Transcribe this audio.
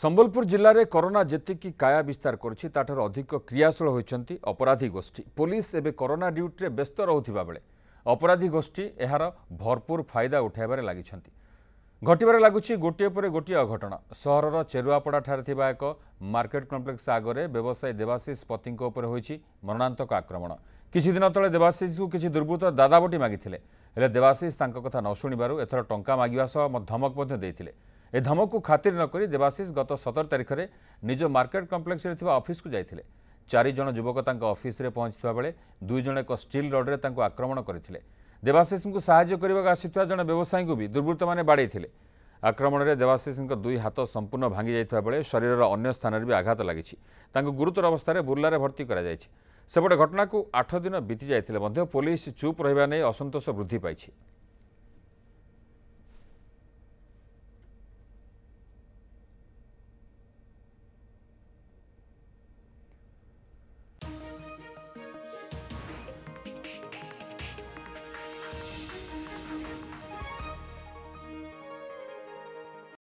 ସମ୍ବଲପୁର ଜିଲ୍ଲାରେ କରୋନା ଯେତିକି କାୟା ବିସ୍ତାର କରିଛି ତାଠାରୁ ଅଧିକ କ୍ରିୟାଶୀଳ ହୋଇଛନ୍ତି ଅପରାଧୀ ଗୋଷ୍ଠୀ ପୋଲିସ ଏବେ କରୋନା ଡ୍ୟୁଟିରେ ବ୍ୟସ୍ତ ରହୁଥିବାବେଳେ ଅପରାଧୀ ଗୋଷ୍ଠୀ ଏହାର ଭରପୁର ଫାଇଦା ଉଠାଇବାରେ ଲାଗିଛନ୍ତି ଘଟିବାରେ ଲାଗୁଛି ଗୋଟିଏ ପରେ ଗୋଟିଏ ଅଘଟଣ ସହରର ଚେରୁଆପଡ଼ାଠାରେ ଥିବା ଏକ ମାର୍କେଟ କମ୍ପ୍ଲେକ୍ସ ଆଗରେ ବ୍ୟବସାୟୀ ଦେବାଶିଷ ପତିଙ୍କ ଉପରେ ହୋଇଛି ମରଣାନ୍ତକ ଆକ୍ରମଣ କିଛିଦିନ ତଳେ ଦେବାଶିଷଙ୍କୁ କିଛି ଦୁର୍ବୃତ୍ତ ଦାଦାବଟି ମାଗିଥିଲେ ହେଲେ ଦେବାଶିଷ ତାଙ୍କ କଥା ନ ଶୁଣିବାରୁ ଏଥର ଟଙ୍କା ମାଗିବା ସହ ଧମକ ମଧ୍ୟ ଦେଇଥିଲେ ଏ ଧମକକୁ ଖାତିର ନକରି ଦେବାଶିଷ ଗତ ସତର ତାରିଖରେ ନିଜ ମାର୍କେଟ କମ୍ପ୍ଲେକ୍ସରେ ଥିବା ଅଫିସକୁ ଯାଇଥିଲେ ଚାରିଜଣ ଯୁବକ ତାଙ୍କ ଅଫିସରେ ପହଞ୍ଚିଥିବା ବେଳେ ଦୁଇଜଣ ଏକ ଷ୍ଟିଲ୍ ରଡ଼ରେ ତାଙ୍କୁ ଆକ୍ରମଣ କରିଥିଲେ ଦେବାଶିଷଙ୍କୁ ସାହାଯ୍ୟ କରିବାକୁ ଆସିଥିବା ଜଣେ ବ୍ୟବସାୟୀଙ୍କୁ ବି ଦୁର୍ବୃତ୍ତମାନେ ବାଡ଼େଇଥିଲେ ଆକ୍ରମଣରେ ଦେବାଶିଷଙ୍କ ଦୁଇ ହାତ ସମ୍ପୂର୍ଣ୍ଣ ଭାଙ୍ଗି ଯାଇଥିବା ବେଳେ ଶରୀରର ଅନ୍ୟ ସ୍ଥାନରେ ବି ଆଘାତ ଲାଗିଛି ତାଙ୍କୁ ଗୁରୁତର ଅବସ୍ଥାରେ ବୁର୍ଲାରେ ଭର୍ତ୍ତି କରାଯାଇଛି ସେପଟେ ଘଟଣାକୁ ଆଠ ଦିନ ବିତି ଯାଇଥିଲେ ମଧ୍ୟ ପୋଲିସ ଚୁପ୍ ରହିବା ନେଇ ଅସନ୍ତୋଷ ବୃଦ୍ଧି ପାଇଛି